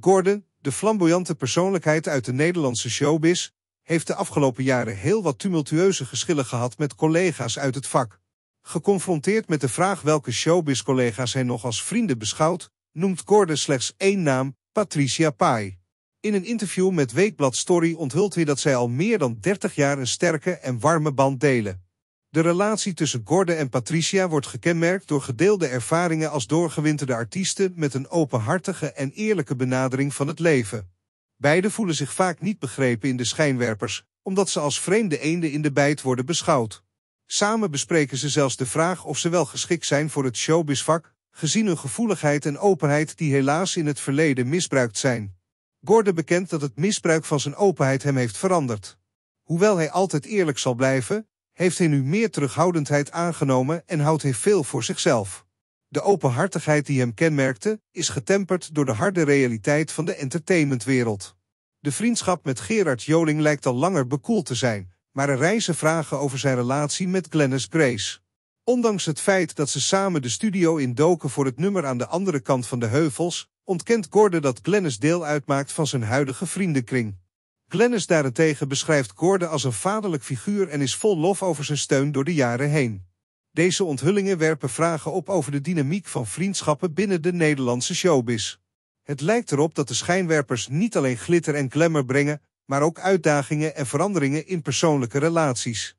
Gordon, de flamboyante persoonlijkheid uit de Nederlandse showbiz, heeft de afgelopen jaren heel wat tumultueuze geschillen gehad met collega's uit het vak. Geconfronteerd met de vraag welke showbiz-collega's hij nog als vrienden beschouwt, noemt Gordon slechts één naam, Patricia Pai. In een interview met Weekblad Story onthult hij dat zij al meer dan 30 jaar een sterke en warme band delen. De relatie tussen Gordon en Patricia wordt gekenmerkt door gedeelde ervaringen als doorgewinterde artiesten met een openhartige en eerlijke benadering van het leven. Beiden voelen zich vaak niet begrepen in de schijnwerpers, omdat ze als vreemde eenden in de bijt worden beschouwd. Samen bespreken ze zelfs de vraag of ze wel geschikt zijn voor het showbizvak, gezien hun gevoeligheid en openheid die helaas in het verleden misbruikt zijn. Gordon bekent dat het misbruik van zijn openheid hem heeft veranderd. Hoewel hij altijd eerlijk zal blijven, heeft hij nu meer terughoudendheid aangenomen en houdt hij veel voor zichzelf. De openhartigheid die hem kenmerkte, is getemperd door de harde realiteit van de entertainmentwereld. De vriendschap met Gerard Joling lijkt al langer bekoeld te zijn, maar er reizen vragen over zijn relatie met Glennis Grace. Ondanks het feit dat ze samen de studio indoken voor het nummer aan de andere kant van de heuvels, ontkent Gordon dat Glennis deel uitmaakt van zijn huidige vriendenkring. Glennis daarentegen beschrijft Gordon als een vaderlijk figuur en is vol lof over zijn steun door de jaren heen. Deze onthullingen werpen vragen op over de dynamiek van vriendschappen binnen de Nederlandse showbiz. Het lijkt erop dat de schijnwerpers niet alleen glitter en glamour brengen, maar ook uitdagingen en veranderingen in persoonlijke relaties.